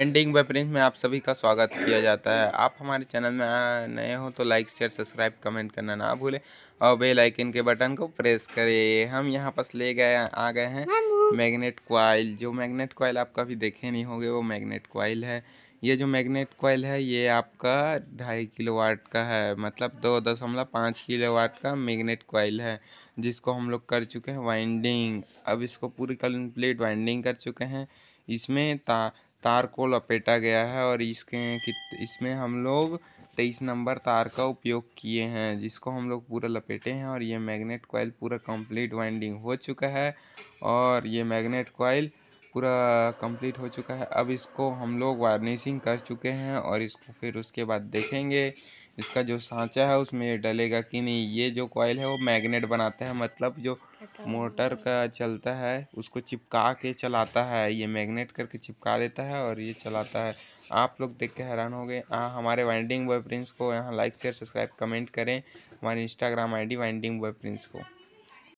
ending वेपरिंग में आप सभी का स्वागत किया जाता है आप हमारे चैनल में नए हो तो लाइक शेयर सब्सक्राइब कमेंट करना ना भूलें और बेल आइकन के बटन को प्रेस करें हम यहाँ पास ले गए आ गए हैं मैग्नेट क्वाइल जो मैग्नेट क्वाइल आप कभी देखे नहीं होंगे वो मैग्नेट क्वाइल है ये जो मैग्नेट क्वाइल है ये आपका ढाई किलो वाट का है मतलब दो दशमलव पाँच किलो वाट का मैग्नेट क्वाइल है जिसको हम लोग कर चुके हैं वाइंडिंग अब इसको पूरी कंप्लीट वाइंडिंग कर चुके हैं इसमें ता तार को लपेटा गया है और इसके इसमें हम लोग तेईस नंबर तार का उपयोग किए हैं जिसको हम लोग पूरा लपेटे हैं और ये मैग्नेट कॉयल पूरा कंप्लीट वाइंडिंग हो चुका है और ये मैग्नेट कॉइल पूरा कंप्लीट हो चुका है अब इसको हम लोग वार्निशिंग कर चुके हैं और इसको फिर उसके बाद देखेंगे इसका जो सांचा है उसमें ये डलेगा कि नहीं ये जो कॉयल है वो मैग्नेट बनाते हैं मतलब जो मोटर का चलता है उसको चिपका के चलाता है ये मैग्नेट करके चिपका देता है और ये चलाता है आप लोग देख के हैरान हो गए हाँ हमारे वाइंडिंग बॉय प्रिंस को यहाँ लाइक शेयर सब्सक्राइब कमेंट करें हमारे Instagram ID winding boy prince को